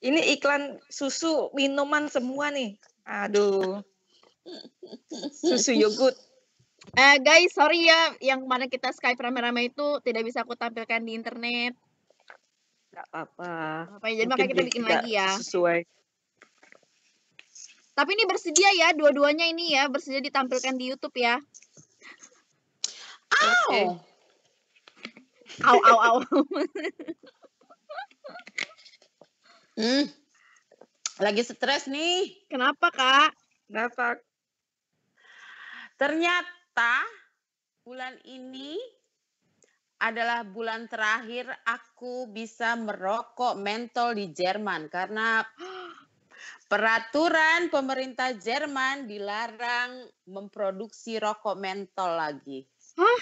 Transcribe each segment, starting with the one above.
Ini iklan susu minuman semua nih. Aduh. Susu yogurt. Uh, guys, sorry ya yang kemarin kita Skype rame-rame itu tidak bisa aku tampilkan di internet. Gak apa-apa. Apa, jadi makanya kita bikin lagi ya. Sesuai. Tapi ini bersedia ya, dua-duanya ini ya, bersedia ditampilkan di YouTube ya. Ow. Okay. Ow, ow, ow. Hmm. Lagi stres nih. Kenapa, Kak? Kenapa? Ternyata bulan ini adalah bulan terakhir aku bisa merokok mentol di Jerman karena peraturan pemerintah Jerman dilarang memproduksi rokok mentol lagi. Hah?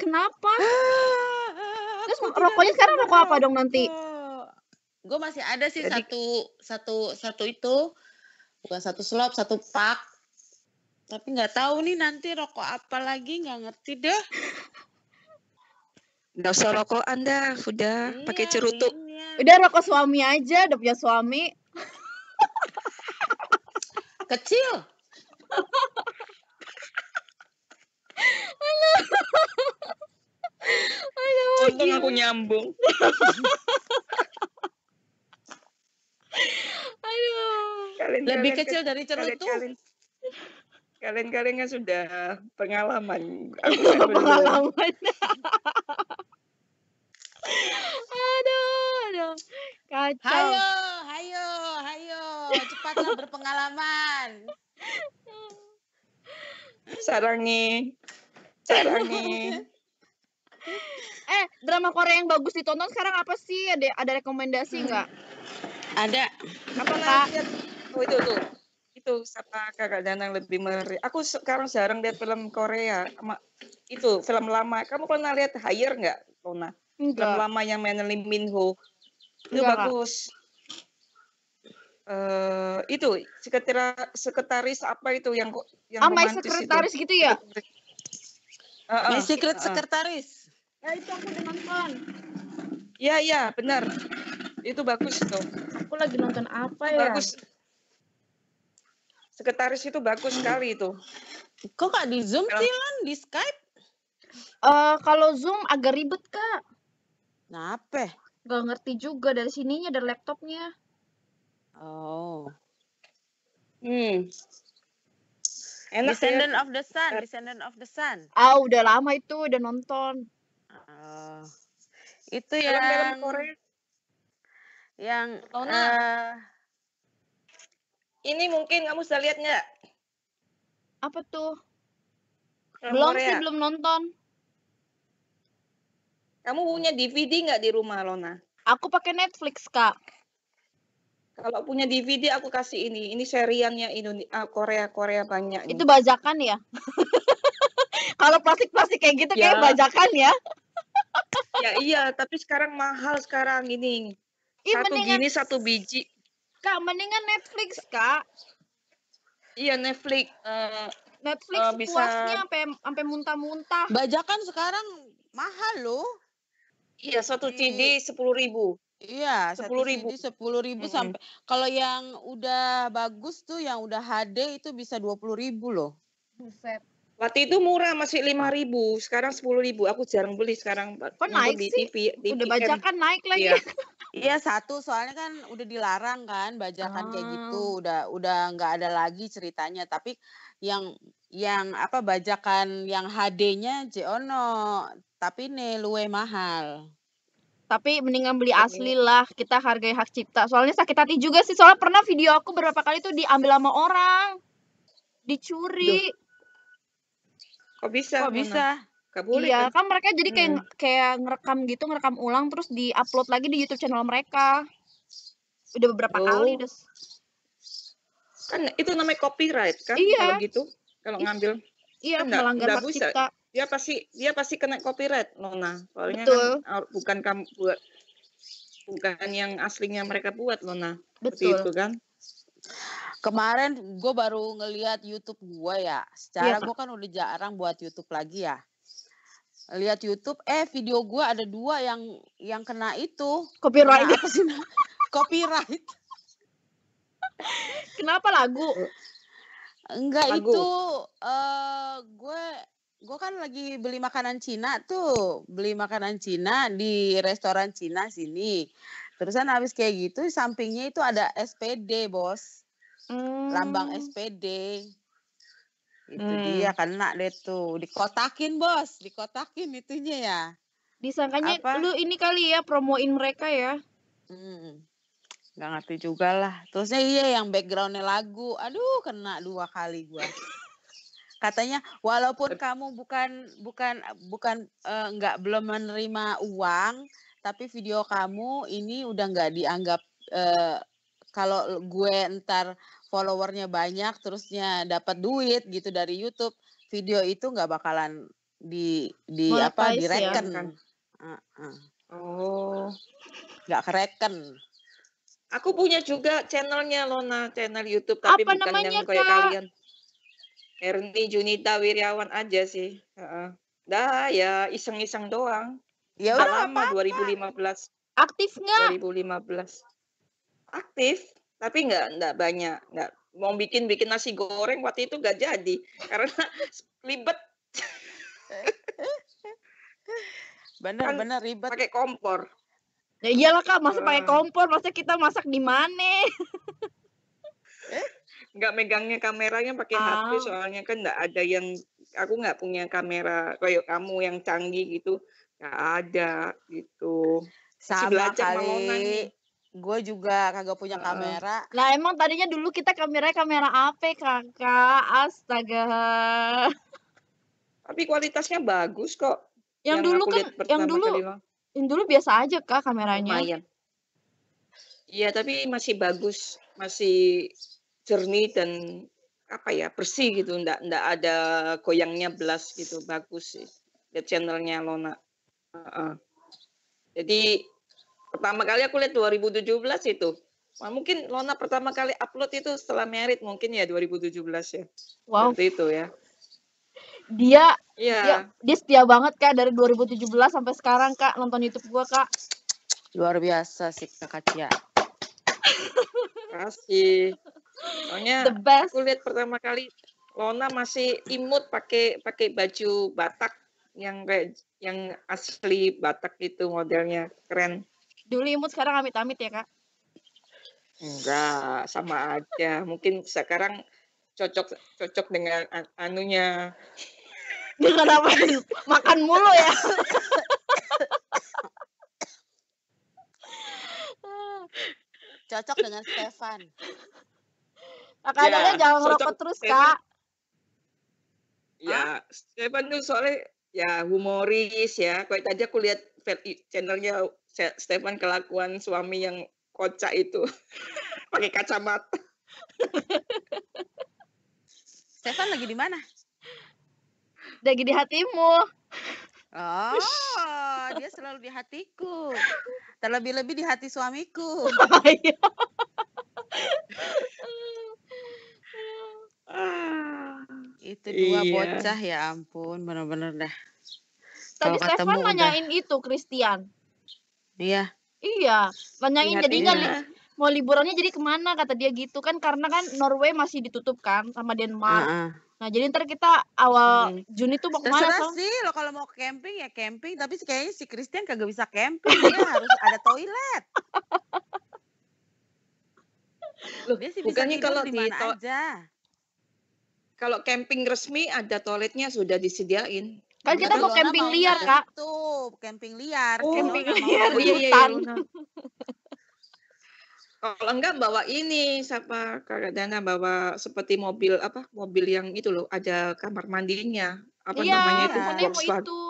Kenapa? Ah, ah, Terus rokoknya sekarang rokok apa dong nanti? gue masih ada sih Jadi, satu satu satu itu bukan satu slop satu pak tapi nggak tahu nih nanti rokok apa lagi nggak ngerti deh nggak usah rokok anda sudah iya, pakai cerutu iya. udah rokok suami aja udah punya suami kecil Halo. Untung aku nyambung. Kan kalian, lebih kalian, kecil dari cerutu. Kalian, kalian, kan sudah pengalaman. Aku pengalaman. aduh, aduh. Kacau. Hayo, hayo, hayo, cepatlah berpengalaman. Sarangi. Sarangi. eh, drama Korea yang bagus ditonton sekarang apa sih? Ada ada rekomendasi nggak? Hmm. Ada. Apa lagi? Oh itu tuh itu sama kakak Danang lebih meri. Aku sekarang jarang lihat film Korea. Itu film lama. Kamu pernah lihat Hire nggak, Lona? Film lama yang main Lee Min Ho. Itu Enggak. bagus. Uh, itu sekretaris sekretaris apa itu yang yang ah, romantis sekretaris itu. gitu ya? Uh, uh, my secret uh. sekretaris. Ya itu aku udah nonton. Ya ya benar. Itu bagus tuh. Aku lagi nonton apa ya? Bagus sekretaris itu bagus sekali itu. Kok gak di Zoom sih, Lan? Di Skype? Uh, kalau Zoom agak ribet, Kak. Kenapa? Gak ngerti juga dari sininya, dari laptopnya. Oh. Hmm. Enak ya. Descendant ya. of the Sun, Descendant of the Sun. Ah, udah lama itu, udah nonton. Uh, itu yang. -film yang... Film Korea. Yang... Uh, ini mungkin kamu sudah lihat nggak? Apa tuh? Film belum sih, belum nonton. Kamu punya DVD nggak di rumah, Lona? Aku pakai Netflix, Kak. Kalau punya DVD aku kasih ini. Ini seriannya Indonesia ah, Korea Korea banyak. Itu nih. bajakan ya? Kalau plastik-plastik kayak gitu ya. kayak bajakan ya. ya iya, tapi sekarang mahal sekarang ini. Ya, satu mendingan... gini satu biji Kak, mendingan Netflix, Kak. Iya, Netflix. Uh, Netflix uh, bisa... puasnya sampai sampai muntah-muntah. Bajakan sekarang mahal loh. Iya, satu CD sepuluh ribu. Iya, sepuluh ribu, sepuluh ribu mm -hmm. sampai. Kalau yang udah bagus tuh, yang udah HD itu bisa dua puluh ribu loh. Buset. Waktu itu murah masih lima ribu, sekarang sepuluh ribu. Aku jarang beli sekarang. Kok naik di sih? TV, TV, udah kan. bajakan naik lagi. Iya. Iya satu soalnya kan udah dilarang kan bajakan ah. kayak gitu oh. udah udah nggak ada lagi ceritanya tapi yang yang apa bajakan yang HD-nya Jono tapi nih luwe mahal. Tapi mendingan beli asli lah kita hargai hak cipta soalnya sakit hati juga sih soalnya pernah video aku berapa kali tuh diambil sama orang dicuri. Duh. Kok bisa? Kok bisa? Gak boleh. Iya, kan, kan mereka jadi kayak hmm. kayak ngerekam gitu, ngerekam ulang terus diupload lagi di YouTube channel mereka. Udah beberapa oh. kali terus. Kan itu namanya copyright kan iya. kalau gitu. Kalau ngambil Iya, kan melanggar hak cipta. Dia pasti dia pasti kena copyright, Nona. Soalnya kan, Betul. kan bukan kamu buat bukan yang aslinya mereka buat, Nona. Betul. Seperti itu kan kemarin gue baru ngeliat YouTube gue ya. Iya. Secara yeah. gue kan udah jarang buat YouTube lagi ya lihat YouTube eh video gue ada dua yang yang kena itu copyright kena sih copyright kenapa lagu enggak itu uh, eh, gue gue kan lagi beli makanan Cina tuh beli makanan Cina di restoran Cina sini terusan habis kayak gitu sampingnya itu ada SPD bos hmm. lambang SPD itu hmm. dia kena deh tuh. Dikotakin bos, dikotakin itunya ya. Disangkanya Apa? lu ini kali ya promoin mereka ya. Hmm. ngerti juga lah. Terusnya iya yang backgroundnya lagu. Aduh kena dua kali gua. Katanya walaupun kamu bukan bukan bukan eh, nggak uh, belum menerima uang, tapi video kamu ini udah nggak dianggap uh, kalau gue ntar followernya banyak terusnya dapat duit gitu dari YouTube video itu nggak bakalan di di Monetize apa ya? oh nggak kereken aku punya juga channelnya Lona channel YouTube tapi apa bukan yang kayak Kak? kalian Erni Junita Wiryawan aja sih uh, uh. dah ya iseng-iseng doang ya udah lama apa -apa. 2015 aktif nggak 2015 aktif tapi nggak nggak banyak nggak mau bikin bikin nasi goreng waktu itu nggak jadi karena ribet benar-benar kan ribet pakai kompor ya iyalah kak masa pakai kompor masa kita masak di mana nggak megangnya kameranya pakai ah. HP soalnya kan nggak ada yang aku nggak punya kamera kayak kamu yang canggih gitu nggak ada gitu sama kali Gue juga kagak punya uh. kamera. Lah emang tadinya dulu kita kamera kamera apa kakak? Astaga. Tapi kualitasnya bagus kok. Yang, yang dulu kan, yang dulu, yang dulu biasa aja kak kameranya. Lumayan. Iya tapi masih bagus, masih jernih dan apa ya bersih gitu, ndak ndak ada goyangnya belas gitu, bagus sih. Lihat channelnya Lona. Uh -uh. Jadi pertama kali aku lihat 2017 itu. Wah, mungkin Lona pertama kali upload itu setelah merit mungkin ya 2017 ya. Wow. Seperti itu ya. Dia, yeah. dia dia setia banget Kak dari 2017 sampai sekarang Kak nonton YouTube gua Kak. Luar biasa sih Kak Cia. Kasih. Soalnya The best. aku lihat pertama kali Lona masih imut pakai pakai baju Batak yang kayak yang asli Batak itu modelnya keren. Dulu imut sekarang amit-amit ya, Kak? Enggak, sama aja. Mungkin sekarang cocok cocok dengan anunya. Dengan apa? Makan mulu ya. cocok dengan Stefan. Makanya ya, jangan ngerokok terus, Stefan. Kak. Ya, Stefan tuh soalnya ya humoris ya. Kayak tadi aku lihat channelnya Stefan kelakuan suami yang kocak itu pakai kacamata. Stefan lagi di mana? Lagi di hatimu. Oh, dia selalu di hatiku. Terlebih-lebih di hati suamiku. Oh, iya. Itu dua iya. bocah ya ampun, benar-benar dah. Tadi Kalo Stefan nanyain udah. itu Christian. Iya. Iya, nanyain iya, jadinya iya. li mau liburannya jadi kemana kata dia gitu kan karena kan Norway masih ditutup kan sama Denmark. Uh -uh. Nah jadi ntar kita awal hmm. Juni tuh mau kemana Terserah so? sih lo kalau mau camping ya camping tapi kayaknya si Christian kagak bisa camping dia harus ada toilet. Loh, dia sih bukannya kalau di aja. Kalau camping resmi ada toiletnya sudah disediain. Kan kita mau camping liar, Kak. Tuh, camping liar. Oh, camping liar di hutan. Iya, iya, iya, Kalau enggak bawa ini siapa Kak Dana bawa seperti mobil apa mobil yang itu loh ada kamar mandinya apa iya, namanya itu Volkswagen. itu.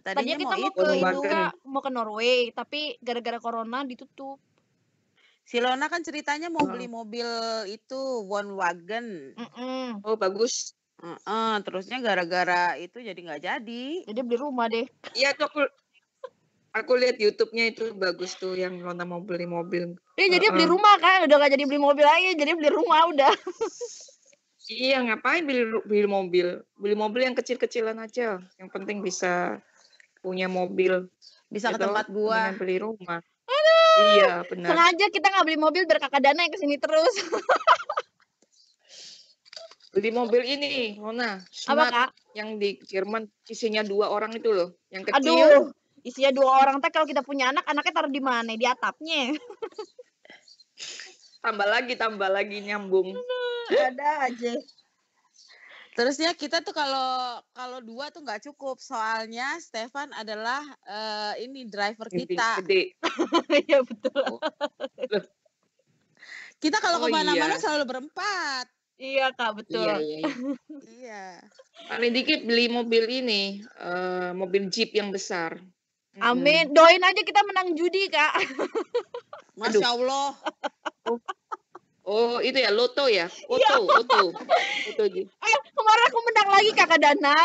Tadinya, kita mau, ke itu Kak, mau ke Norway tapi gara-gara corona ditutup. Si Lona kan ceritanya mau beli oh. mobil itu wagon. Mm -mm. Oh bagus. Heeh, terusnya gara-gara itu jadi nggak jadi. Jadi ya, beli rumah deh. Iya tuh aku aku lihat YouTube-nya itu bagus tuh yang Lona mau beli mobil. Iya, jadi uh jadi beli rumah kan, udah nggak jadi beli mobil lagi, jadi beli rumah udah. iya, ngapain beli beli mobil? Beli mobil yang kecil-kecilan aja. Yang penting bisa punya mobil. Bisa ke gitu tempat gua. Beli rumah. Aduh. Iya, benar. Sengaja kita nggak beli mobil berkakak Dana yang kesini terus. beli mobil ini Mona apa kak yang di Jerman isinya dua orang itu loh yang kecil aduh isinya dua orang Tapi kalau kita punya anak anaknya taruh di mana di atapnya tambah lagi tambah lagi nyambung ada aja Terusnya kita tuh kalau kalau dua tuh nggak cukup soalnya Stefan adalah uh, ini driver kita. Iya betul. Oh. kita kalau oh, kemana-mana iya. selalu berempat. Iya kak betul. Iya iya, iya iya. Paling dikit beli mobil ini, uh, mobil jeep yang besar. Amin. Hmm. Doain aja kita menang judi kak. Masya Allah. Oh. oh itu ya loto ya, loto, ya. loto, loto. Eh kemarin aku menang lagi kak Dana.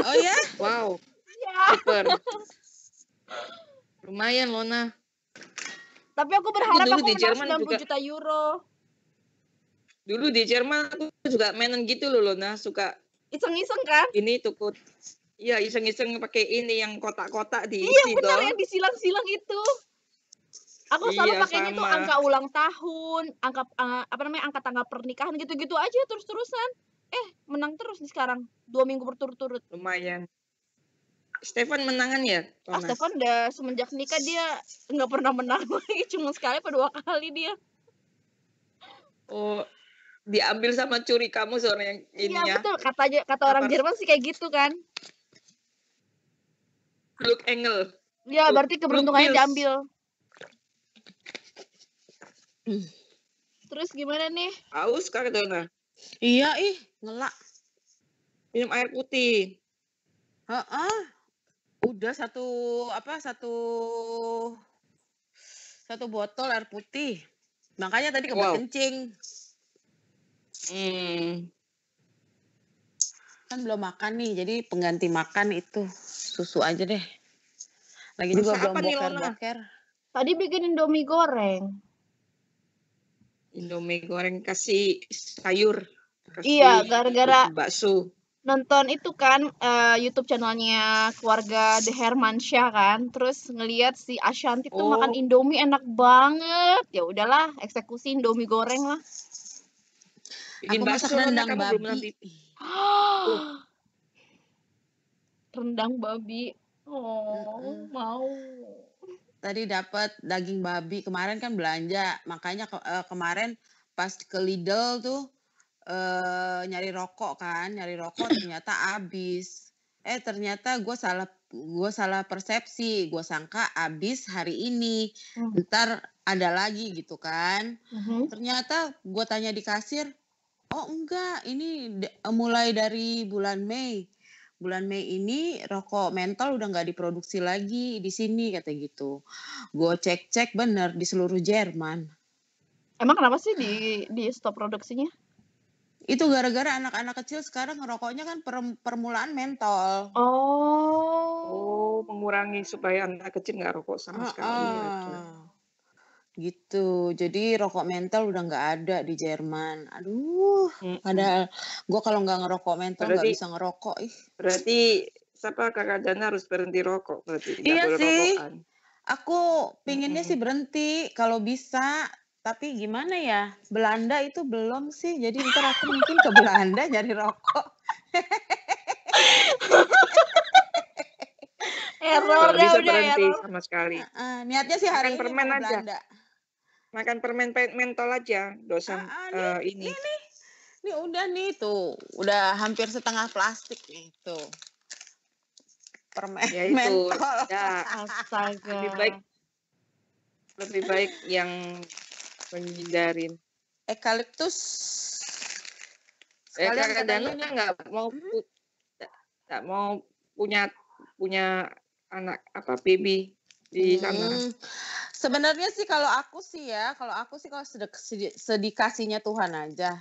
Oh ya? Wow. Iya. Super. Lumayan Lona. Tapi aku berharap aku, aku menang 90 juga. juta euro dulu di Jerman aku juga mainan gitu loh Lona suka iseng-iseng kan ini tuh Iya iseng-iseng pakai ini yang kotak-kotak di Iya benar yang disilang-silang itu. Aku iya, selalu iya, pakainya tuh angka ulang tahun, angka uh, apa namanya angka tanggal pernikahan gitu-gitu aja terus-terusan. Eh menang terus nih sekarang dua minggu berturut-turut. Lumayan. Stefan menangan ya? Ah, Thomas? Ah, Stefan udah semenjak nikah dia nggak pernah menang lagi, cuma sekali pada dua kali dia. Oh, diambil sama curi kamu seorang yang ini ya? Iya betul kata kata orang Apa? Jerman sih kayak gitu kan. Look Engel. Iya berarti keberuntungannya diambil. Terus gimana nih? Aus kak Dona. Iya ih ngelak. Minum air putih. Heeh. Udah satu apa satu satu botol air putih. Makanya tadi kebelet wow. kencing. Hmm. Kan belum makan nih, jadi pengganti makan itu susu aja deh. Lagi juga Masa belum boker-boker. Tadi bikin indomie goreng. Indomie goreng kasih sayur. Kasih iya, gara-gara bakso. Nonton itu kan uh, YouTube channelnya keluarga The Hermansyah kan, terus ngelihat si Ashanti oh. tuh makan oh. Indomie enak banget. Ya udahlah, eksekusi Indomie goreng lah aku masak rendang babi belum oh. rendang babi oh mm-hmm. mau tadi dapat daging babi kemarin kan belanja makanya ke, eh, kemarin pas ke Lidl tuh uh, nyari rokok kan nyari rokok ternyata habis eh ternyata gue salah gue salah persepsi gue sangka abis hari ini hmm. ntar ada lagi gitu kan uh-huh. ternyata gue tanya di kasir Oh enggak, ini eh, mulai dari bulan Mei. Bulan Mei ini rokok mentol udah nggak diproduksi lagi di sini kata gitu. Gue cek-cek bener di seluruh Jerman. Emang kenapa sih di di stop produksinya? Itu gara-gara anak-anak kecil sekarang ngerokoknya kan per, permulaan mentol. Oh. Oh, mengurangi supaya anak kecil nggak rokok sama oh, sekali. Oh. Ya gitu jadi rokok mental udah nggak ada di Jerman aduh -hmm. ada gue kalau nggak ngerokok mental nggak bisa ngerokok ih berarti siapa kakak Jana harus berhenti rokok berarti iya sih rokokan. aku pinginnya -hmm. sih berhenti kalau bisa tapi gimana ya Belanda itu belum sih jadi ntar aku mungkin ke Belanda nyari rokok error ya udah berhenti error. sama sekali. Uh, uh, niatnya sih hari Makan ini permen aja. Belanda makan permen mentol aja dosen ah, uh, ini. Ini, ini. ini udah nih tuh, udah hampir setengah plastik nih tuh. Permen ya itu, mentol. Ya. Astaga. Lebih baik lebih baik yang menghindarin. Ekaliptus. Ya, eh, kadang-kadang ini nggak mau hmm? nggak tak mau punya punya anak apa baby di hmm, sana. Hmm. Sebenarnya sih kalau aku sih ya, kalau aku sih kalau sedek, sedikasinya Tuhan aja.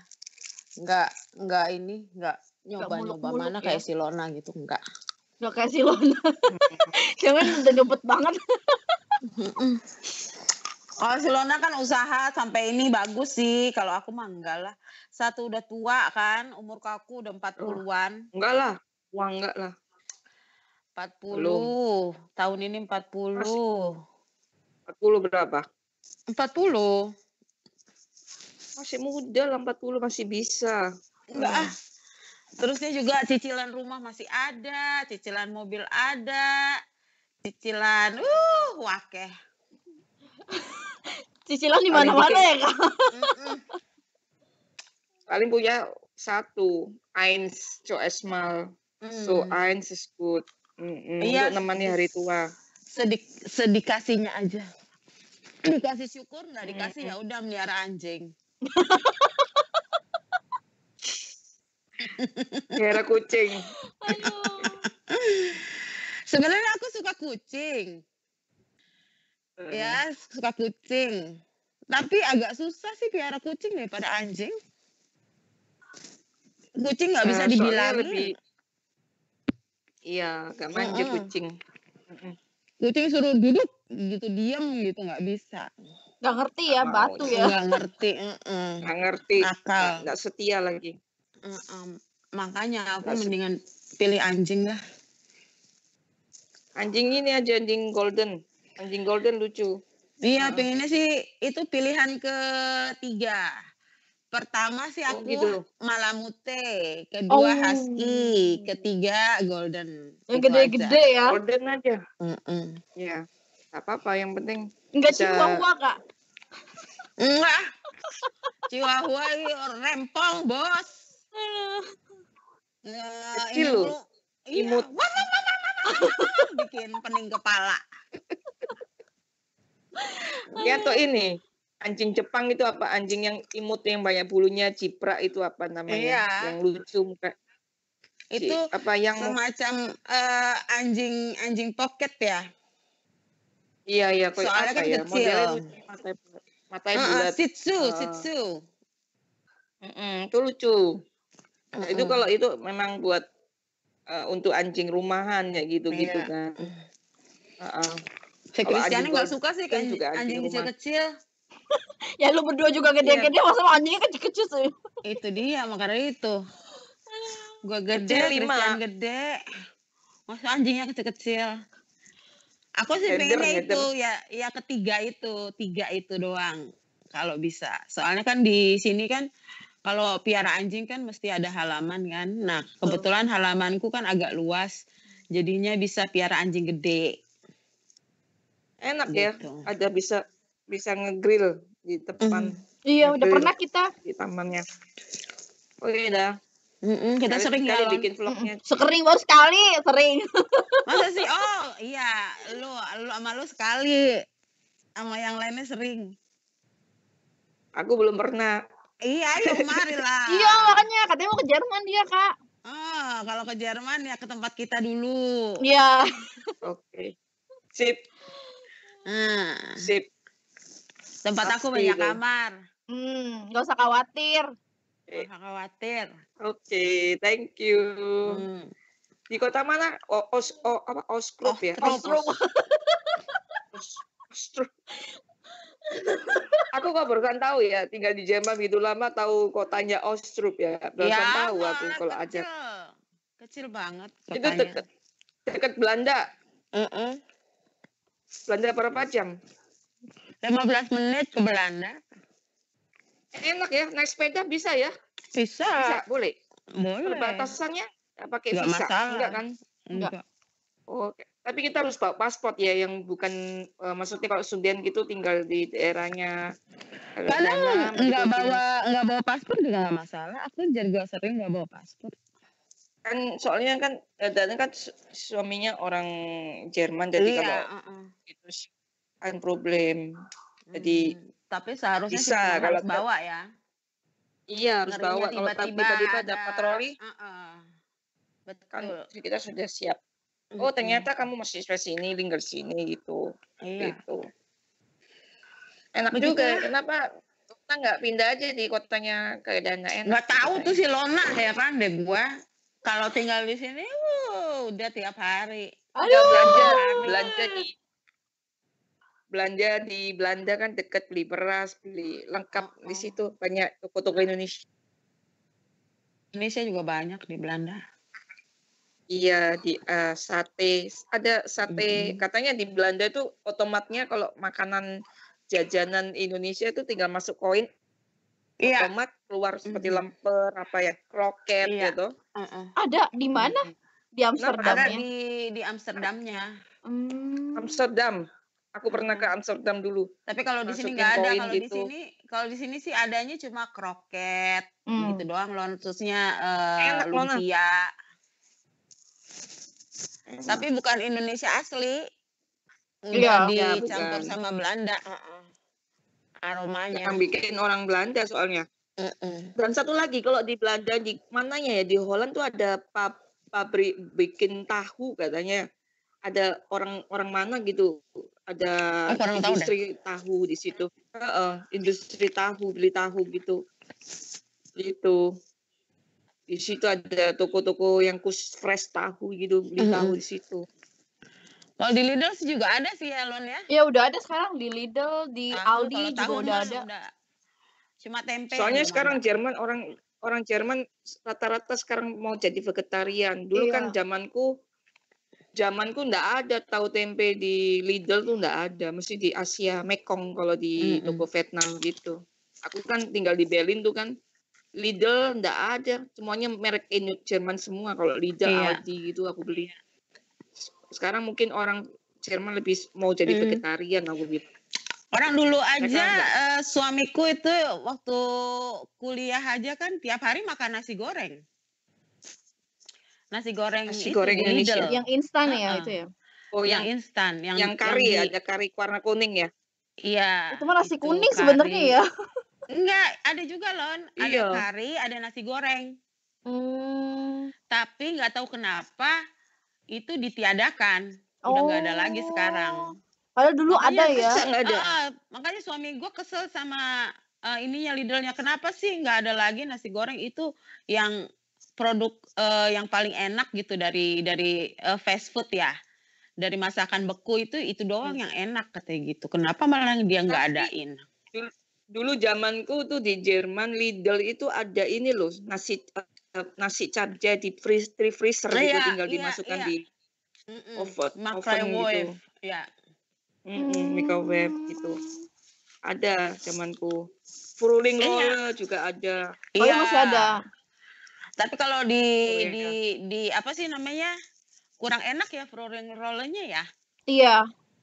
nggak nggak ini, nggak nyoba-nyoba nyoba mana ya? kayak si Lona gitu, nggak nggak kayak si Lona. Jangan udah nyobet banget. Kalau si Lona kan usaha sampai ini bagus sih. Kalau aku mah enggak lah. Satu udah tua kan, umur kaku udah empat puluhan. Enggak lah. uang enggak lah. Empat puluh Tahun ini empat puluh. 40 berapa? 40. Masih muda lah 40 masih bisa. Enggak ah. Terusnya juga cicilan rumah masih ada, cicilan mobil ada, cicilan uh wakeh. cicilan di mana-mana ya, Kak? Paling punya satu, Ains Coesmal. Mm. So Ains is good. Mm -mm. Iya, Untuk nemani hari tua. Sedik sedikasinya aja dikasih syukur nggak hmm, dikasih ya hmm. udah melihara anjing melihara kucing sebenarnya aku suka kucing uh. ya hmm. suka kucing tapi agak susah sih piara kucing daripada anjing kucing nggak bisa nah, dibilang lebih... iya gak manja uh -uh. kucing kucing suruh duduk gitu diam gitu nggak bisa nggak ngerti ya batu ya nggak ngerti nggak ngerti akal nggak setia lagi Mm-mm. makanya aku gak mendingan pilih anjing lah anjing ini aja anjing golden anjing golden lucu iya hmm. pengennya sih itu pilihan ketiga pertama sih oh, aku oh, gitu. malamute kedua oh. husky ketiga golden yang gede-gede ya golden aja mm -mm. ya yeah apa-apa, yang penting Enggak bisa... cihuahua Kak. Enggak. cihuahua rempong, Bos. Kecil uh, Imut. iya. Wah, wah, wah, wah Bikin pening kepala. ya tuh ini anjing Jepang itu apa anjing yang imut yang banyak bulunya cipra itu apa namanya iya. yang lucu muka itu apa yang semacam uh, anjing anjing pocket ya Iya iya koi Soalnya kan ya? kecil. Modelnya mata mata uh, bulat. Sitsu uh. sitsu. Mm -mm, itu lucu. mm mm itu kalau itu memang buat uh, untuk anjing rumahan ya gitu-gitu yeah. kan. Uh -uh. nggak suka sih kan juga anjing kecil-kecil. ya lu berdua juga iya. gede-gede yeah. masa anjingnya kecil-kecil sih. itu dia makanya itu. Gua gede, Kristian gede. Masa anjingnya kecil-kecil. Aku sih header, pengennya itu ya ya ketiga itu, tiga itu doang kalau bisa. Soalnya kan di sini kan kalau piara anjing kan mesti ada halaman kan. Nah, kebetulan halamanku kan agak luas. Jadinya bisa piara anjing gede. Enak ya, gitu. ya, ada bisa bisa ngegrill di depan. Mm. Iya, udah pernah kita di tamannya. oke oh, iya dah. Mm-mm, kita sering kali ya. bikin vlognya. Sekering banget sekali, sering. Masa sih? Oh, iya. Lu lu sama lu sekali. Sama yang lainnya sering. Aku belum pernah. Iya, ayo mari lah. iya, makanya katanya mau ke Jerman dia, Kak. Oh, kalau ke Jerman ya ke tempat kita dulu. Iya. Oke. Okay. Sip. Hmm. Sip. Tempat Pasti aku banyak kamar. Hmm, gak usah khawatir okay. khawatir. Oke, okay, thank you. Hmm. Di kota mana? O, os, o, apa? Oskrup ya? Oskrup. Oskrup. aku kok barusan tahu ya, tinggal di Jerman gitu lama tahu kotanya Ostrup ya. Barusan ya, tahu aku kalau aja. Kecil banget kotanya. Itu deket, deket Belanda. Uh -uh. Belanda berapa jam? 15 menit ke Belanda enak ya naik sepeda bisa ya bisa bisa boleh boleh batasannya pakai nggak visa masalah. enggak kan enggak, enggak. oke oh, tapi kita harus bawa paspor ya yang bukan uh, maksudnya kalau Sudan gitu tinggal di daerahnya kalau eh, gitu nggak bawa enggak bawa paspor juga nggak masalah aku juga sering enggak bawa paspor kan soalnya kan eh, dan kan suaminya orang Jerman jadi iya, kalau uh -uh. itu kan problem jadi hmm tapi seharusnya bisa si kalau harus bawa ya iya harus Ngerinya bawa tiba-tiba kalau tiba-tiba ada, dapat troli uh -uh. Kan betul kan kita sudah siap oh ternyata kamu masih di ini linggar sini gitu iya. gitu enak Begitu juga ya. kenapa kita nggak pindah aja di kotanya ke dana enak nggak gitu tahu kan? tuh si Lona heran ya deh gua kalau tinggal di sini wuh, udah tiap hari Aduh. udah belanja belanja di belanja di Belanda kan dekat beli beras, beli lengkap di oh. situ banyak toko-toko Indonesia. Indonesia juga banyak di Belanda. Iya di uh, sate ada sate mm -hmm. katanya di Belanda itu otomatnya kalau makanan jajanan Indonesia itu tinggal masuk koin yeah. otomat keluar seperti mm -hmm. lemper apa ya kroket yeah. gitu. Uh -uh. Ada di mana? Di Amsterdam. Nah, ada ya? di di Amsterdamnya. Mm. Amsterdam. Aku pernah ke gitu. Amsterdam dulu. Tapi kalau di sini nggak ada. Kalau gitu. di sini, kalau di sini sih adanya cuma kroket hmm. gitu doang. Lontusnya uh, eh, lumpia. Tapi bukan Indonesia asli. Iya, ya, dicampur bukan. Iya, sama Belanda. Uh-uh. Aromanya. Yang bikin orang Belanda soalnya. Uh-uh. Dan satu lagi kalau di Belanda di mananya ya di Holland tuh ada pub pabrik bikin tahu katanya ada orang-orang mana gitu ada oh, industri tahu, di situ uh, industri tahu beli tahu gitu gitu di situ ada toko-toko yang khusus fresh tahu gitu beli uh-huh. tahu di situ kalau di Lidl juga ada sih Elon ya? Ya udah ada sekarang di Lidl, di ah, tahu, Aldi juga udah ada. Udah. Cuma tempe. Soalnya sekarang ada. Jerman orang orang Jerman rata-rata sekarang mau jadi vegetarian. Dulu iya. kan zamanku zamanku ndak ada tahu tempe di Lidl tuh ndak ada, mesti di Asia Mekong kalau di mm -hmm. toko Vietnam gitu. Aku kan tinggal di Berlin tuh kan Lidl ndak ada, semuanya merek Indo Jerman semua kalau Lidl, iya. Aldi gitu aku beli. Sekarang mungkin orang Jerman lebih mau jadi mm. vegetarian aku bilang. Orang dulu aja uh, suamiku itu waktu kuliah aja kan tiap hari makan nasi goreng nasi goreng nasi goreng Indonesia yang instan ya uh -uh. itu ya oh yang, yang instan yang yang kari yang di... ada kari warna kuning ya iya itu mah nasi itu kuning sebenarnya ya Enggak, ada juga lon, ada iya. kari, ada nasi goreng. Hmm. Tapi nggak tahu kenapa itu ditiadakan. Udah nggak oh. ada lagi oh. sekarang. Padahal dulu makanya, ada ya. kesel, ada. Uh, makanya suami gue kesel sama uh, ininya lidelnya. Kenapa sih nggak ada lagi nasi goreng itu yang produk uh, yang paling enak gitu dari dari uh, fast food ya dari masakan beku itu itu doang hmm. yang enak katanya gitu kenapa malah dia nggak adain dulu, zamanku tuh di Jerman Lidl itu ada ini loh nasi uh, nasi capcay di freezer iya, gitu, iya, iya. di freezer ah, gitu ya, tinggal ya, dimasukkan ya. di mm -mm. oven oven gitu. ya mm -mm, gitu ada zamanku Fruling roll juga ada. Iya, oh, masih ada. Tapi kalau di oh, iya, di iya. di apa sih namanya? Kurang enak ya flooring rollernya ya? Iya,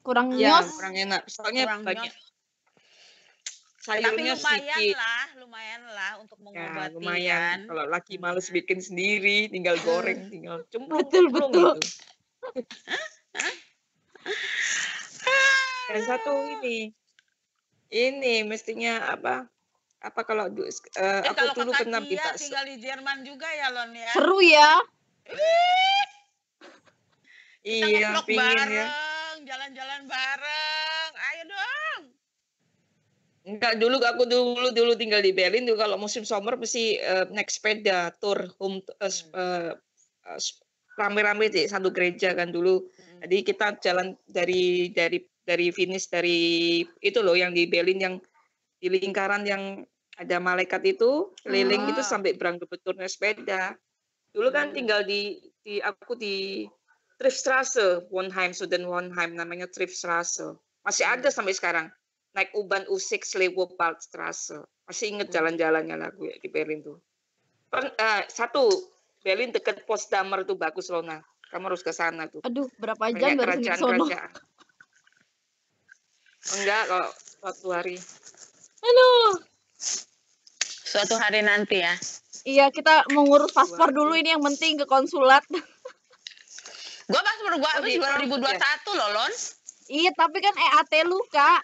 kurang ya, nyos. kurang enak. Soalnya kurang banyak. Sayurnya Tapi lumayan sedikit. lah, lumayan lah untuk ya, mengobati. Ya, lumayan. Kan? Kalau laki males bikin sendiri, tinggal goreng, hmm. tinggal cemplung. Betul, cemplung gitu. betul. Gitu. Dan satu ini, ini mestinya apa apa kalau uh, ya, aku kalau dulu pernah ya kita tinggal di Jerman juga ya Lon ya. Seru ya. iya, pingin ya. Jalan-jalan bareng. Ayo dong. Enggak dulu aku dulu dulu tinggal di Berlin juga kalau musim summer mesti uh, naik sepeda tour home uh, uh, hmm. uh, rame-rame di satu gereja kan dulu. Hmm. Jadi kita jalan dari dari dari finish dari itu loh yang di Berlin yang di lingkaran yang ada malaikat itu keliling ah. itu sampai berang kebetulnya sepeda. Dulu kan hmm. tinggal di di aku di Triftstrasse, Wonheim, Sudan Wonheim namanya Triftstrasse. Masih hmm. ada sampai sekarang. Naik Uban U6 Lewopaldstrasse. Masih inget hmm. jalan-jalannya lagu ya di Berlin tuh. Per, uh, eh, satu, Berlin deket Potsdamer tuh bagus Lona. Kamu harus ke sana tuh. Aduh, berapa jam Banyak kerajaan-kerajaan. Enggak kalau satu hari. Aduh. Suatu hari nanti ya. Iya, kita mengurus paspor dulu ini yang penting ke konsulat. gua paspor gua habis oh, 2021 ya. loh, Lon. Iya, tapi kan EAT lu, Kak.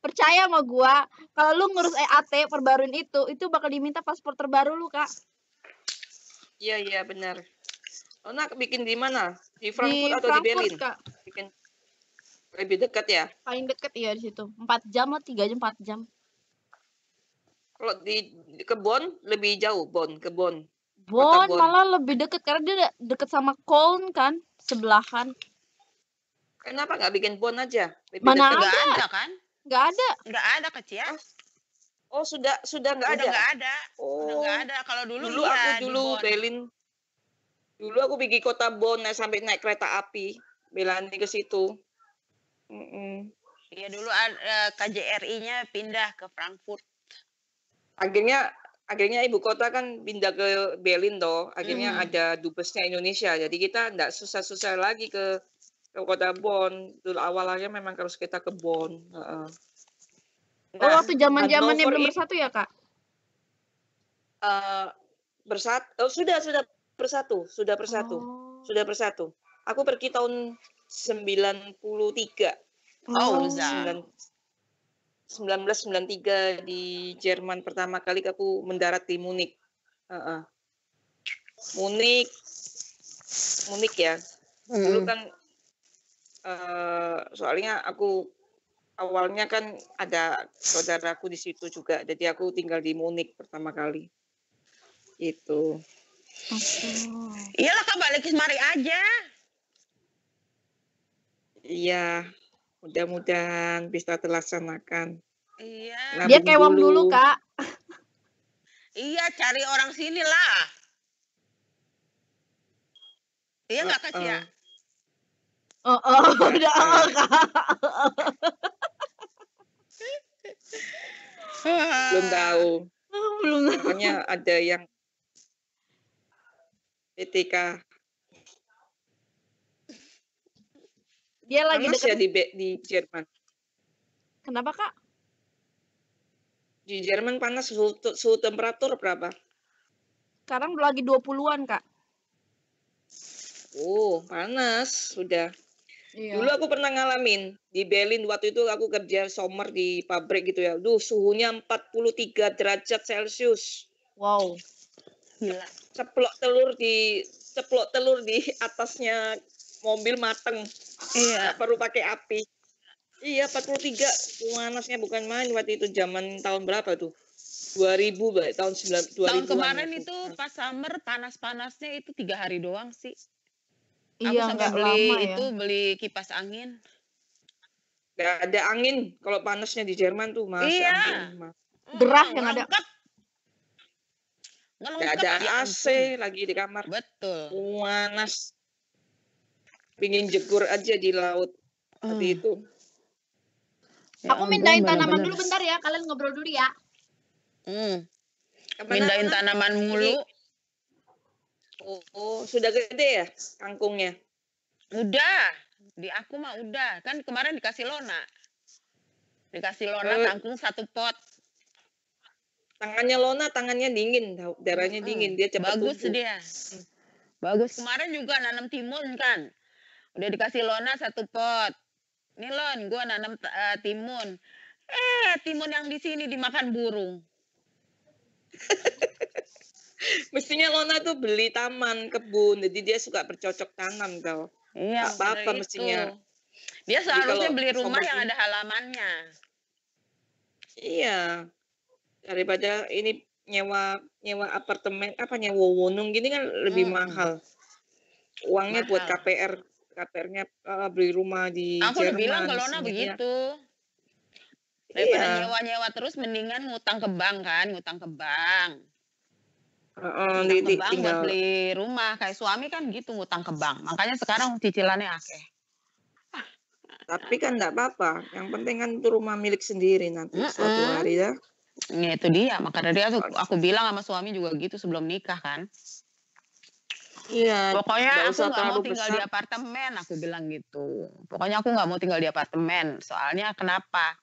Percaya sama gua, kalau lu ngurus EAT perbaruin itu, itu bakal diminta paspor terbaru lu, Kak. Iya, iya, benar. nak bikin di mana? Di Frankfurt di atau Frankfurt, di Berlin? Kak. Lebih dekat ya? Paling dekat ya di situ. Empat jam lah, tiga jam, empat jam. Kalau di kebon lebih jauh, Bon, kebon. Bon, malah lebih dekat karena dia dekat sama kolon kan, sebelahan. Kenapa nggak bikin Bon aja? Lebih Mana ada? Nggak ada kan? Nggak ada. Nggak ada kecil. oh, Oh sudah sudah nggak ada? Nggak ada. Oh. nggak ada. Kalau dulu dulu iya, aku dulu bon. Berlin. Dulu aku pergi kota bon naik sampai naik kereta api. Belani ke situ. Iya dulu eh, KJRI-nya pindah ke Frankfurt. Akhirnya akhirnya ibu kota kan pindah ke Berlin toh. Akhirnya mm. ada dubesnya Indonesia. Jadi kita nggak susah-susah lagi ke ke kota Bon. Dulu awalnya memang harus kita ke Bon. -uh. Nah, oh waktu zaman zamannya belum bersatu ya kak? Uh, eh, bersatu oh, sudah sudah bersatu sudah bersatu oh. sudah bersatu. Aku pergi tahun 93. Oh, sembilan sembilan tiga di Jerman pertama kali aku mendarat di Munich. Uh -uh. Munich, Munich ya. Mm. Dulu kan uh, soalnya aku awalnya kan ada saudaraku di situ juga, jadi aku tinggal di Munich pertama kali. Itu. Iyalah kembali kemari mari aja. Iya, mudah-mudahan bisa terlaksanakan. Iya. Nabung Dia kewam dulu, dulu Kak. iya, cari orang sini lah. Iya nggak, uh, ya? Oh, oh, oh iya, udah, iya. oh, Kak. belum tahu. Belum tahu. Pokoknya ada yang PTK Dia lagi Panas deket... ya di, di Jerman. Kenapa kak? Di Jerman panas suhu, suhu temperatur berapa? Sekarang lagi 20-an kak. Oh panas sudah. Iya. Dulu aku pernah ngalamin di Berlin waktu itu aku kerja summer di pabrik gitu ya. Duh suhunya 43 derajat Celcius. Wow. Gila. Ceplok telur di ceplok telur di atasnya mobil mateng. Iya. perlu pakai api. Iya, 43. Panasnya bukan main waktu itu zaman tahun berapa tuh? 2000 baik tahun 9 2000 tahun kemarin itu. pas summer panas-panasnya itu tiga hari doang sih aku iya, sampai beli lama, ya. itu beli kipas angin Gak ada angin kalau panasnya di Jerman tuh mas iya angin, mm, gerah yang ada nggak ada AC ya, lagi di kamar betul panas pingin jegur aja di laut seperti uh. itu. Ya aku mindahin tanaman bener. dulu bentar ya, kalian ngobrol dulu ya. Hmm. mindahin tanaman mulu. Oh, oh, sudah gede ya kangkungnya? Udah, di aku mah udah. Kan kemarin dikasih lona. Dikasih lona eh. kangkung satu pot. Tangannya lona, tangannya dingin, darahnya ah, dingin, dia cepat Bagus tumbuh. dia. Bagus. Kemarin juga nanam timun kan. Udah dikasih lona satu pot. Nih lon, gue nanam uh, timun. Eh, timun yang di sini dimakan burung. Mestinya Lona tuh beli taman, kebun. Jadi dia suka bercocok tanam kau. Iya, apa-apa mestinya. Dia seharusnya beli rumah yang ada halamannya. Iya. Daripada ini nyewa nyewa apartemen apa nyewa wonung gini kan lebih hmm. mahal. Uangnya mahal. buat KPR ktr uh, eh, beli rumah di Aku Jerman. Aku bilang kalau nah begitu. Daripada iya. nyewa-nyewa terus mendingan ngutang ke bank kan, ngutang ke bank. Uh, ngutang di, ke bank tinggal. beli rumah kayak suami kan gitu ngutang ke bank. Makanya sekarang cicilannya akeh. Tapi kan enggak apa-apa. Yang penting kan itu rumah milik sendiri nanti mm -mm. suatu hari ya. Ya itu dia, maka dari aku, aku bilang sama suami juga gitu sebelum nikah kan. Iya. Pokoknya aku nggak mau tinggal di apartemen, aku bilang gitu. Pokoknya aku nggak mau tinggal di apartemen. Soalnya kenapa?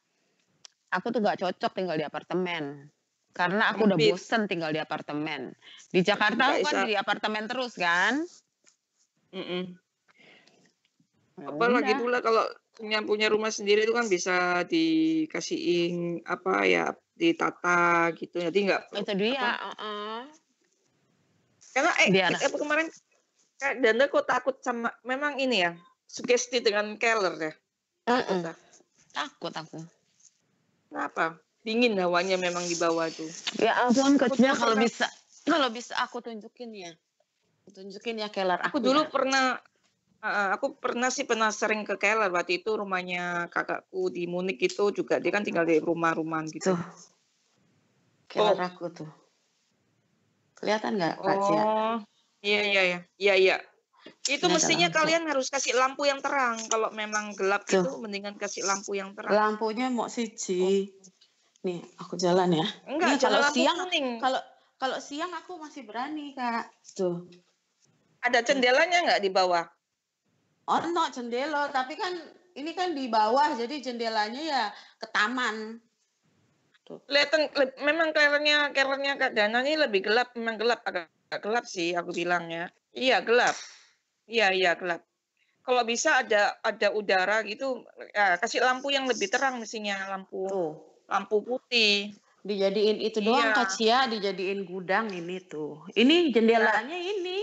Aku tuh nggak cocok tinggal di apartemen. Karena aku udah bosen tinggal di apartemen. Di Jakarta aku kan di apartemen terus kan. Mm -mm. Apa ya Apalagi pula kalau punya punya rumah sendiri itu kan bisa dikasihin apa ya ditata gitu. Jadi nggak. Itu dia. uh -uh karena eh, Diana. eh kemarin kayak Danda kok takut sama memang ini ya sugesti dengan Keller ya? Mm -mm. Takut, aku. Kenapa? Dingin hawanya memang di bawah tuh. Ya ampun, kecilnya kalau bisa kalau bisa aku tunjukin ya, tunjukin ya Keller. Aku, aku dulu ya. pernah aku pernah sih pernah sering ke Keller waktu itu rumahnya kakakku di Munich itu juga dia kan tinggal di rumah rumah gitu. Tuh. Keller oh. aku tuh. Kelihatan nggak, Pak Oh, iya iya iya iya iya. Itu mestinya lampu. kalian harus kasih lampu yang terang. Kalau memang gelap gitu, Tuh. itu mendingan kasih lampu yang terang. Lampunya mau siji. Oh. Nih, aku jalan ya. Enggak, Nih, kalau siang kuning. kalau kalau siang aku masih berani, Kak. Tuh. Ada jendelanya nggak di bawah? Oh, no, jendela, tapi kan ini kan di bawah jadi jendelanya ya ke taman. Tuh. Gitu. Kelihatan le, memang kelihatannya kelihatannya Kak Dana ini lebih gelap, memang gelap agak, agak gelap sih aku bilang ya. Iya, gelap. Iya, iya gelap. Kalau bisa ada ada udara gitu, ya, kasih lampu yang lebih terang mestinya lampu. Tuh. Lampu putih. Dijadiin itu iya. doang Kak Cia, dijadiin gudang ini tuh. Ini iya. jendelanya ya. ini.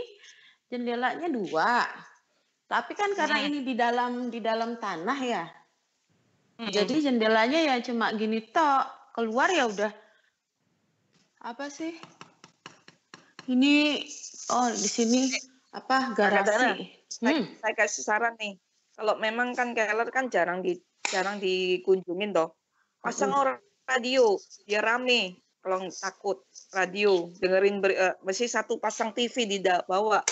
Jendelanya dua. Tapi kan karena hmm. ini di dalam di dalam tanah ya. Hmm. Jadi jendelanya ya cuma gini tok keluar ya udah apa sih ini oh di sini eh, apa garasi hmm. saya, hmm. saya kasih saran nih kalau memang kan Keller kan jarang di jarang dikunjungin toh pasang hmm. radio biar rame kalau takut radio dengerin ber, uh, eh, mesti satu pasang TV di bawa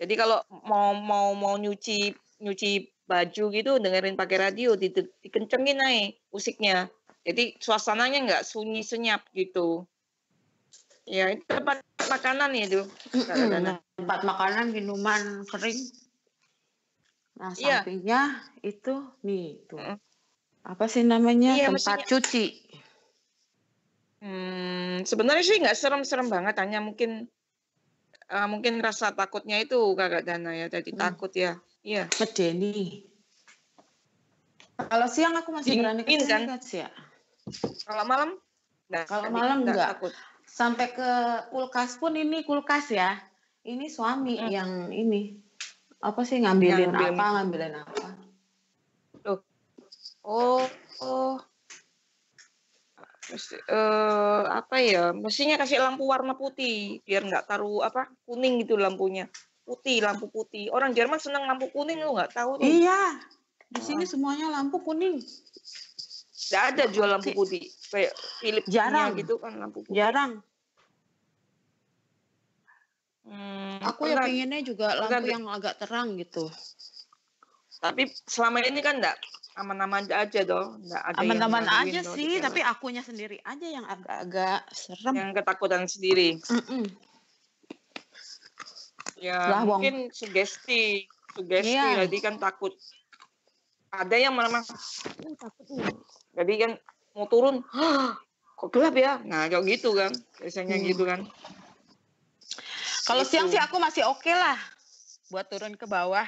jadi kalau mau mau mau nyuci nyuci baju gitu dengerin pakai radio di, dikencengin naik musiknya jadi suasananya nggak sunyi senyap gitu. Ya itu tempat makanan ya tuh. tempat makanan, minuman kering. Nah iya. sampingnya ya. itu nih tuh. Apa sih namanya ya, tempat maksudnya... cuci? Hmm, sebenarnya sih nggak serem-serem banget, hanya mungkin uh, mungkin rasa takutnya itu kakak Dana ya, tadi hmm. takut ya. Iya. Medeni. Kalau siang aku masih berani ke kan? ya. Kalau malam? Kalau malam enggak. enggak. Takut. Sampai ke kulkas pun ini kulkas ya. Ini suami hmm. yang ini apa sih ngambilin yang apa ngambilin apa? Loh. Oh, oh. Mesti, uh, apa ya? Mestinya kasih lampu warna putih biar nggak taruh apa kuning gitu lampunya. Putih, lampu putih. Orang Jerman senang lampu kuning lu nggak tahu tuh. Iya. Di sini semuanya lampu kuning. Gak ada jual lampu putih kayak philip jarang gitu kan lampu putih. Jarang. Hmm, aku yang pengennya juga lampu enggak. yang agak terang gitu. Tapi selama ini kan enggak aman-aman aja dong, enggak ada Aman-aman aja sih, tapi akunya sendiri aja yang agak-agak serem. Yang ketakutan sendiri. Mm -mm. Ya, lah, mungkin sugesti, sugesti iya. tadi jadi kan takut ada yang memang jadi yang mau turun kok gelap ya nah kayak gitu kan biasanya hmm. gitu kan kalau siang gitu. sih aku masih oke okay lah buat turun ke bawah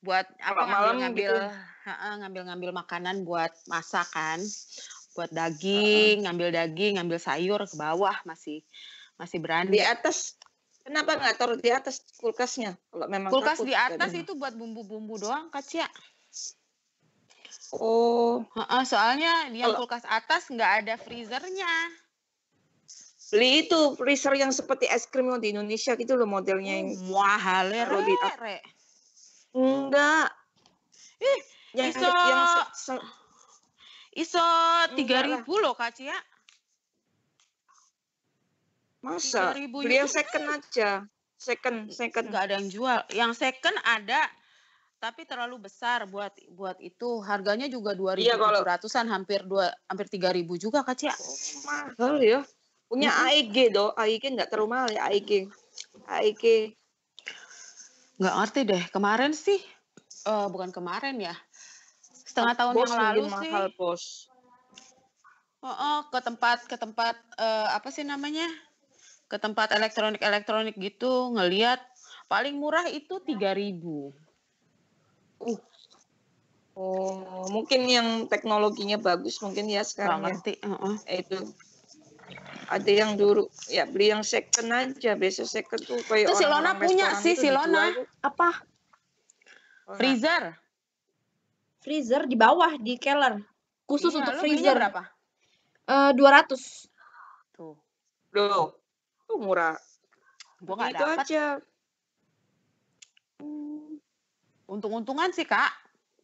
buat apa malam gitu. ngambil ngambil ngambil ngambil makanan buat masakan buat daging uh ngambil daging ngambil sayur ke bawah masih masih berani di atas kenapa nggak taruh di atas kulkasnya kalau memang kulkas takut, di atas itu buat bumbu-bumbu doang kacia Oh, uh, soalnya dia oh. kulkas atas nggak ada freezernya. Beli itu freezer yang seperti es krim yang di Indonesia gitu loh modelnya yang oh, mahal ya. Enggak. Ih, yang iso yang se, se, iso ribu loh Kak Cia. Masa? Beli yang second aja. Second, second. Enggak ada yang jual. Yang second ada tapi terlalu besar buat buat itu harganya juga dua iya, ribu iya, ratusan hampir dua hampir tiga ribu juga kak Cia. Oh, mahal ya punya mm -hmm. AIG do AEG nggak terlalu mahal ya AIG AIG nggak ngerti deh kemarin sih uh, bukan kemarin ya setengah tahun bos yang lalu mahal, sih mahal bos oh, oh ke tempat ke tempat uh, apa sih namanya ke tempat elektronik elektronik gitu ngelihat paling murah itu tiga ribu Uh. Oh, mungkin yang teknologinya bagus mungkin ya sekarang. Ya. Uh -uh. Itu ada yang dulu ya beli yang second aja biasa second tuh kayak itu si Lona punya sih si Lona apa freezer freezer di bawah di keller khusus iya, untuk freezer berapa eh, dua uh, ratus tuh Loh, tuh murah gua itu dapet. aja untung-untungan sih kak.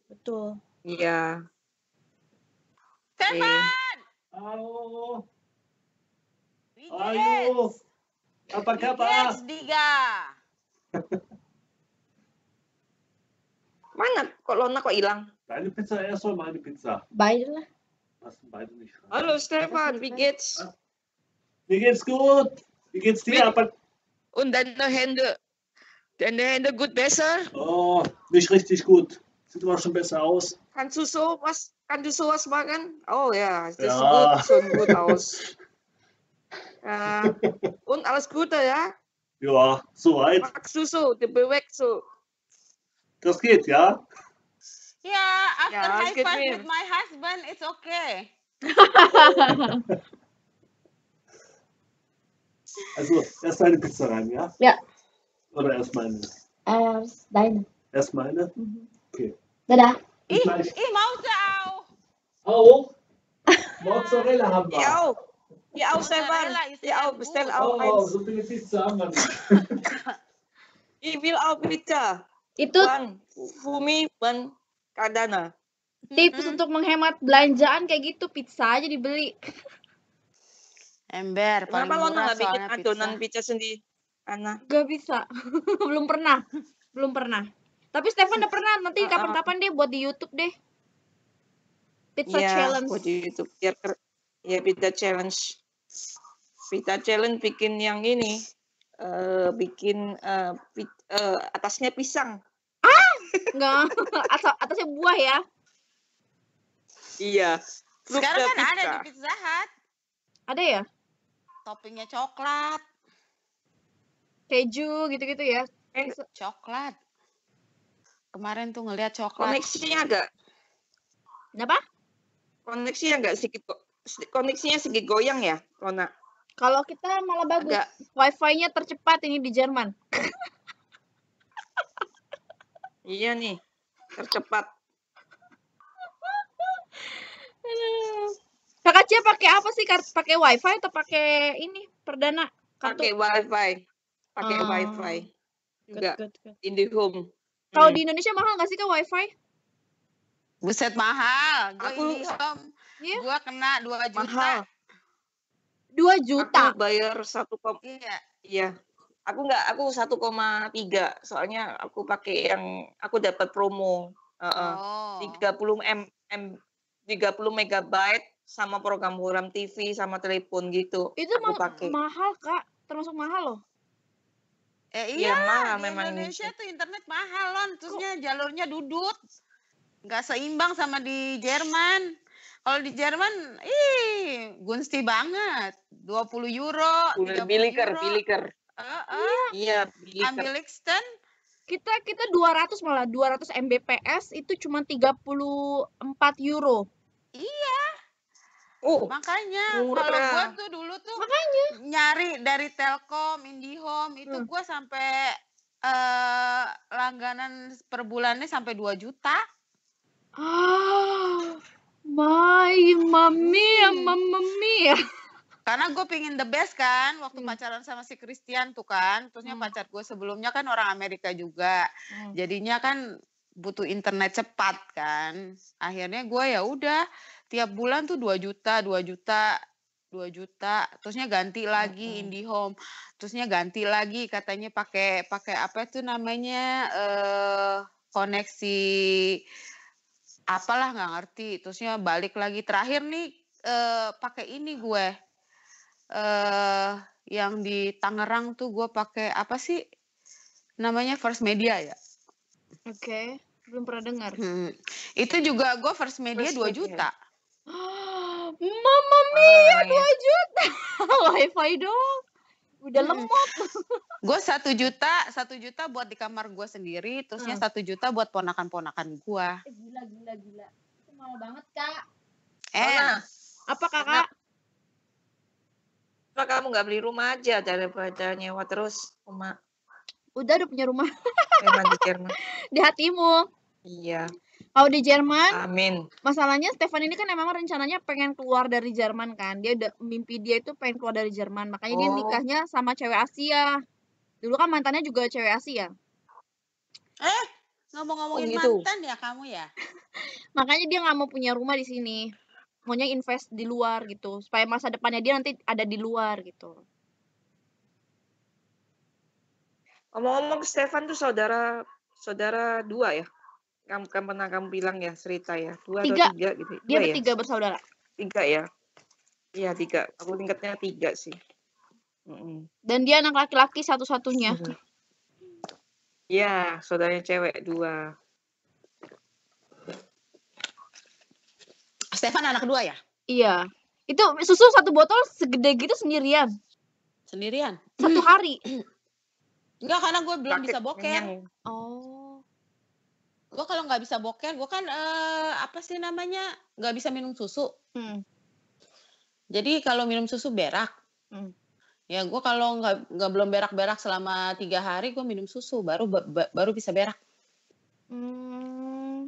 Betul. Iya. Stefan. Halo. Ayo. Apa kabar? Diga. Mana kok Lona kok hilang? Deine Pizza, erstmal ya, meine Pizza. Beide? Lassen beide nicht Hallo Stefan, wie geht's? good geht's gut. Wie geht's dir? und deine Hände. Deine Hände gut besser? Oh, nicht richtig gut. Sieht aber schon besser aus. Kannst du sowas, kannst du sowas machen? Oh ja, das ja. sieht schon gut aus. ja. und alles Gute, ja? Ja, soweit. Magst du so, du bewegst so. Das geht, ja? Ja, after ja, high five with my husband, it's okay. also, erst eine Pizza rein, ja? Ja. Oder erst meine? Erst deine. Erst meine? Mhm. Okay. da. Ich, ich mause auch. Auch? Mozzarella haben wir. Ja, auch. Ja, auch Ja, auch. Bestell auch oh, eins. so viele Pizza haben wir ich will auch Pizza. Itu Fumi dan Kadana. Tips -hmm. untuk menghemat belanjaan kayak gitu pizza aja dibeli. Ember, paling Kenapa lo nggak bikin adonan pizza. pizza sendiri? Ana. Gak bisa. Belum pernah. Belum pernah. Tapi Stefan udah pernah. Nanti kapan-kapan deh buat di YouTube deh. Pizza ya, challenge. buat di YouTube. Biar ya pizza challenge. Pizza challenge bikin yang ini. Uh, bikin uh, uh, atasnya pisang. Ah, enggak. atasnya buah ya. Iya. Sekarang kan ada di Pizza Hut. Ada ya? Toppingnya coklat keju gitu-gitu ya. Eh, coklat. Kemarin tuh ngeliat coklat. Koneksinya agak. Kenapa? Koneksinya agak sedikit koneksinya sedikit goyang ya, Lona. Kalau kita malah bagus. Agak... Wi-Fi-nya tercepat ini di Jerman. iya nih, tercepat. Kakak Cia pakai apa sih? Pakai WiFi atau pakai ini perdana? Pakai WiFi pakai uh, wifi juga in the home IndiHome. Kalau hmm. di Indonesia mahal nggak sih kak wifi? Buset mahal. Gua aku IndiHome. Yeah. Gua kena dua juta. Mahal. 2 juta. Aku bayar kom iya. Iya. Aku nggak aku satu koma tiga soalnya aku pakai yang aku dapat promo. Uh, oh. 30 m, m 30 megabyte sama program program TV sama telepon gitu. Itu aku ma pakai. mahal, Kak. Termasuk mahal loh. Eh iya, ya, mahal di memang Indonesia itu. tuh internet mahal loh, terusnya Kok? jalurnya dudut. Nggak seimbang sama di Jerman. Kalau di Jerman, ih, gunsti banget. 20 euro, 30 biliker, euro. biliker. Uh, uh. Iya, biliker. Ambil Lixton, kita kita 200 malah 200 Mbps itu cuma 34 euro. Iya. Uh, makanya kalau gue tuh dulu tuh makanya nyari dari Telkom, IndiHome itu hmm. gue sampai uh, langganan per bulannya sampai 2 juta. Oh, my mami, hmm. mami. Karena gue pingin the best kan, waktu hmm. pacaran sama si Christian tuh kan, terusnya hmm. pacar gue sebelumnya kan orang Amerika juga, hmm. jadinya kan butuh internet cepat kan. Akhirnya gue ya udah tiap bulan tuh 2 juta, 2 juta, 2 juta, terusnya ganti lagi mm-hmm. IndiHome, terusnya ganti lagi katanya pakai pakai apa itu namanya eh koneksi apalah nggak ngerti, terusnya balik lagi terakhir nih eh pakai ini gue. Eh yang di Tangerang tuh gue pakai apa sih? Namanya First Media ya. Oke, okay. belum pernah dengar. Hmm. Itu juga gue First Media first 2 media. juta. Mamma mia, ah, iya. dua oh, juta. WiFi dong, Udah hmm. lemot. gue satu juta, satu juta buat di kamar gue sendiri, terusnya ah. satu hmm. juta buat ponakan-ponakan gue. Eh, gila, gila, gila. Itu mahal banget, Kak. Eh, Mama, apa kakak? Kenapa kamu nggak beli rumah aja daripada nyewa terus rumah? Udah ada punya rumah. di Di hatimu. Iya. Kalau di Jerman, Amin. Masalahnya Stefan ini kan emang rencananya pengen keluar dari Jerman kan. Dia udah mimpi dia itu pengen keluar dari Jerman. Makanya oh. dia nikahnya sama cewek Asia. Dulu kan mantannya juga cewek Asia. Eh, ngomong-ngomongin oh, gitu. mantan ya kamu ya. Makanya dia nggak mau punya rumah di sini. Maunya invest di luar gitu, supaya masa depannya dia nanti ada di luar gitu. Ngomong-ngomong Stefan tuh saudara saudara dua ya? kamu kan pernah kamu bilang ya cerita ya dua tiga. atau tiga gitu ya dia ya? tiga bersaudara tiga ya iya tiga aku tingkatnya tiga sih mm -mm. dan dia anak laki-laki satu-satunya iya mm -hmm. saudaranya cewek dua Stefan anak kedua ya iya itu susu satu botol segede gitu sendirian sendirian satu hari enggak karena gue belum Laki bisa boker kenyang. Ya? oh gue kalau nggak bisa boker gue kan uh, apa sih namanya nggak bisa minum susu hmm. jadi kalau minum susu berak hmm. ya gue kalau nggak nggak belum berak berak selama tiga hari gue minum susu baru ba, ba, baru bisa berak hmm.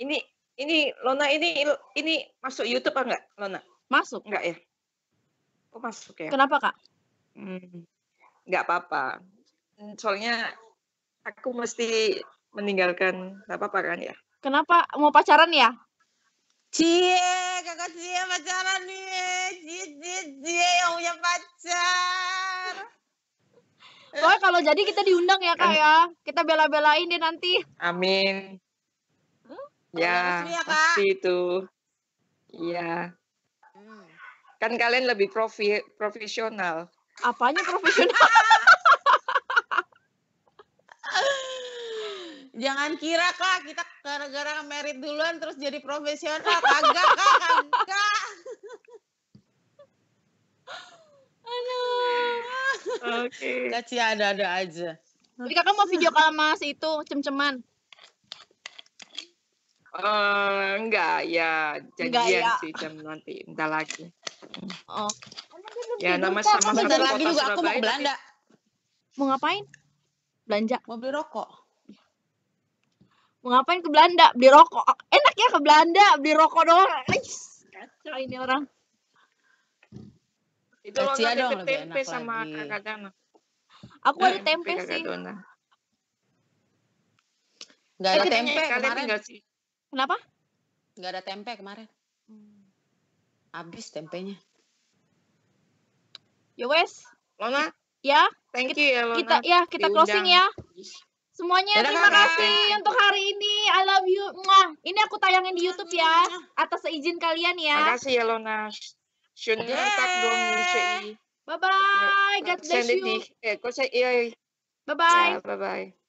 ini ini Lona ini ini masuk YouTube apa enggak Lona masuk enggak ya kok oh, masuk ya kenapa kak hmm. nggak apa-apa soalnya aku mesti meninggalkan gak apa-apa kan ya kenapa mau pacaran ya Cie, kakak Cie pacaran nih. Cie, Cie, Cie yang punya pacar. Oh, kalau jadi kita diundang ya, Kak ya. Kita bela-belain deh nanti. Amin. Hmm? Ya, gitu ya, Kak. pasti itu. Iya. Hmm. Kan kalian lebih profi profesional. Apanya profesional? jangan kira kak kita gara-gara merit duluan terus jadi profesional kagak kak kagak Halo. oke okay. ada-ada aja jadi kakak mau video kalau mas itu cem-ceman Uh, enggak ya janjian enggak, ya. sih jam nanti entar lagi oh ya nama sama bentar lagi juga aku mau Belanda mau ngapain belanja mau beli rokok mau ngapain ke Belanda beli rokok enak ya ke Belanda beli rokok doang kacau ini orang itu Cia dong tempe sama lagi. kakak aku ada eh, tempe sih Gak ada eh, tempe kemarin kenapa Gak ada tempe kemarin habis tempenya ya wes Lona ya thank you ya Lona kita ya kita closing ya Semuanya Dadah, terima kasih untuk hari ini. I love you. Mwah. Ini aku tayangin di YouTube ya atas izin kalian ya. terima kasih ya Lona. shunya tak dong Bye bye. God bless you. Eh, kok Bye bye. Bye bye.